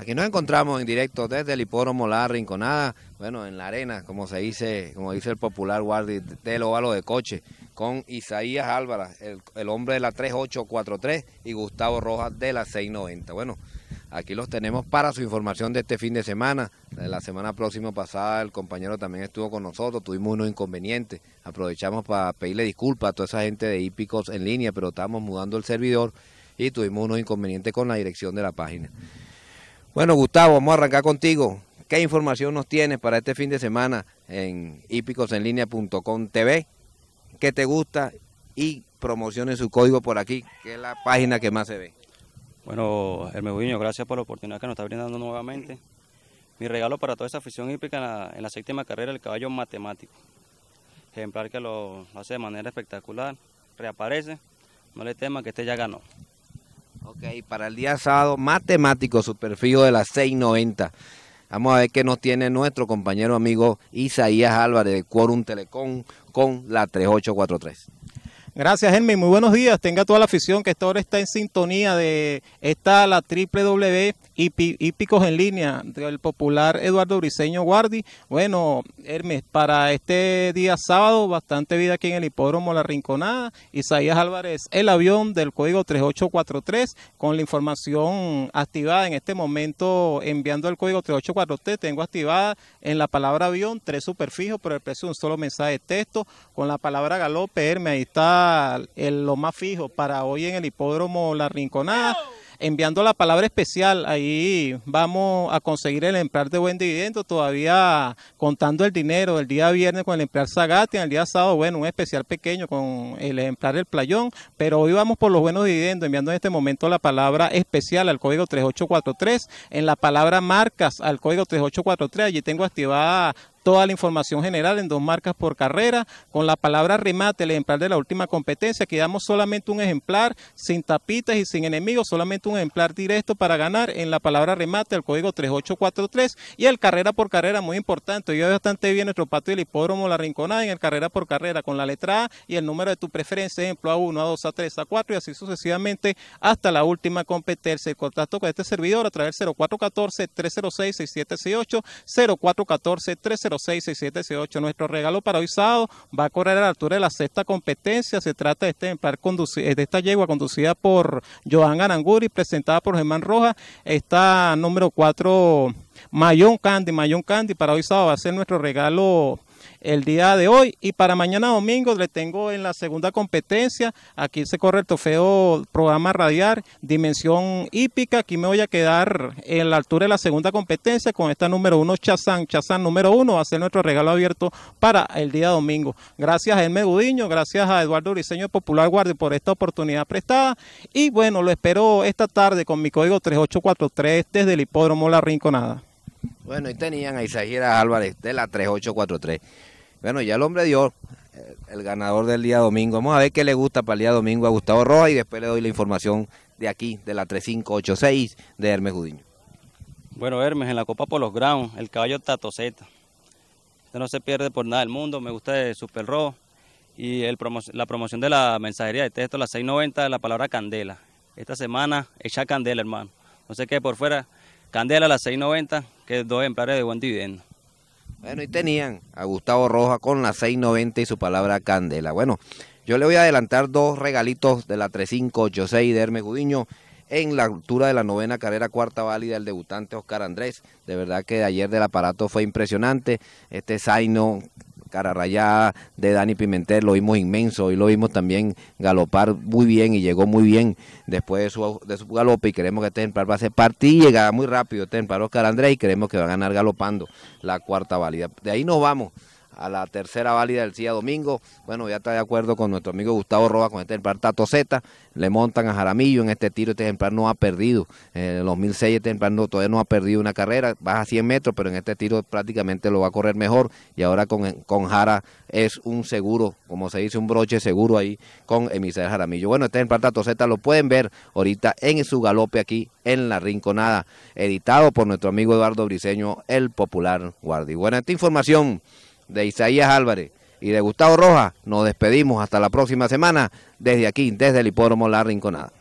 Aquí nos encontramos en directo desde el hipódromo La Rinconada, bueno, en la arena, como se dice, como dice el popular guardi del óvalo de coche, con Isaías Álvarez, el, el, hombre de la 3843 y Gustavo Rojas de la 690. Bueno, aquí los tenemos para su información de este fin de semana. La semana próxima pasada el compañero también estuvo con nosotros, tuvimos unos inconvenientes. Aprovechamos para pedirle disculpas a toda esa gente de hípicos en línea, pero estábamos mudando el servidor y tuvimos unos inconvenientes con la dirección de la página. Bueno, Gustavo, vamos a arrancar contigo. ¿Qué información nos tienes para este fin de semana en hípicosenlinea.com TV? ¿Qué te gusta? Y promociones su código por aquí, que es la página que más se ve. Bueno, Hermeguiño, gracias por la oportunidad que nos está brindando nuevamente. Mi regalo para toda esa afición hípica en la, séptima carrera, el caballo matemático. Ejemplar que lo, hace de manera espectacular, reaparece, no le tema que este ya ganó. Ok, para el día sábado, matemático, su perfil de las 6.90. Vamos a ver qué nos tiene nuestro compañero amigo Isaías Álvarez de Quorum Telecom con la 3843. Gracias, Hermes Muy buenos días. Tenga toda la afición que esta hora está en sintonía de esta la y picos en línea del popular Eduardo Briseño Guardi. Bueno, Hermes, para este día sábado, bastante vida aquí en el hipódromo La Rinconada. Isaías Álvarez, el avión del código 3843, con la información activada en este momento, enviando el código 3843. Tengo activada en la palabra avión tres superfijos por el precio de un solo mensaje de texto. Con la palabra galope, Hermes, ahí está lo más fijo para hoy en el hipódromo La Rinconada. Enviando la palabra especial, ahí vamos a conseguir el ejemplar de buen dividendo, todavía contando el dinero el día viernes con el emplear Zagati, el día sábado, bueno, un especial pequeño con el ejemplar El Playón, pero hoy vamos por los buenos dividendos, enviando en este momento la palabra especial al código 3843, en la palabra marcas al código 3843, allí tengo activada toda la información general en dos marcas por carrera. Con la palabra remate, el ejemplar de la última competencia, quedamos solamente un ejemplar sin tapitas y sin enemigos, solamente un ejemplar directo para ganar en la palabra remate, el código 3843 y el carrera por carrera, muy importante. Yo bastante bien nuestro patio del hipódromo La Rinconada en el carrera por carrera con la letra A y el número de tu preferencia, ejemplo A1, A2, A3, A4 y así sucesivamente hasta la última competencia. El contacto con este servidor a través del 0414 306 6768 0414 306 66768. Nuestro regalo para hoy sábado va a correr a la altura de la sexta competencia. Se trata de, este de esta yegua conducida por Joan Aranguri, presentada por Germán Rojas. está número 4, Mayón Candy. Mayón Candy para hoy sábado va a ser nuestro regalo el día de hoy y para mañana domingo le tengo en la segunda competencia, aquí se corre el trofeo programa radiar dimensión hípica, aquí me voy a quedar en la altura de la segunda competencia con esta número uno Chazán, Chazán número uno va a ser nuestro regalo abierto para el día domingo. Gracias a Hermes Gudiño, gracias a Eduardo Briseño Popular Guardia por esta oportunidad prestada y bueno, lo espero esta tarde con mi código 3843 desde el hipódromo La Rinconada. Bueno, y tenían a Isaíra Álvarez de la 3843. Bueno, ya el hombre dio eh, el ganador del día domingo. Vamos a ver qué le gusta para el día domingo a Gustavo Roa y después le doy la información de aquí, de la 3586 de Hermes Judiño. Bueno, Hermes, en la Copa por los Grounds, el caballo Tato Z. Este no se pierde por nada del mundo, me gusta de Super Rojo y la promoción de la mensajería de texto, la 690 de la palabra Candela. Esta semana echa Candela, hermano. No sé qué por fuera, Candela, la 690, que dos ejemplares de buen Bueno, y tenían a Gustavo Roja con la 690 y su palabra candela. Bueno, yo le voy a adelantar dos regalitos de la 3586 de Hermes Gudiño en la altura de la novena carrera cuarta válida del debutante Oscar Andrés. De verdad que de ayer del aparato fue impresionante. Este Zaino cara rayada de Dani Pimentel, lo vimos inmenso y lo vimos también galopar muy bien y llegó muy bien después de su, galope y creemos que este va a ser partido y llegará muy rápido este Oscar Andrés y creemos que va a ganar galopando la cuarta válida. De ahí nos vamos a la tercera válida del día domingo. Bueno, ya está de acuerdo con nuestro amigo Gustavo Roba... con este ejemplar Tato Z. Le montan a Jaramillo en este tiro. Este ejemplar no ha perdido. En el 2006 este ejemplar todavía no ha perdido una carrera. Baja 100 metros, pero en este tiro prácticamente lo va a correr mejor. Y ahora con, con Jara es un seguro, como se dice, un broche seguro ahí con Emisor Jaramillo. Bueno, este ejemplar Tato Z lo pueden ver ahorita en su galope aquí en La Rinconada. Editado por nuestro amigo Eduardo Briceño, el popular guardi. Bueno, esta información de Isaías Álvarez y de Gustavo Rojas, nos despedimos hasta la próxima semana desde aquí, desde el Hipódromo La Rinconada.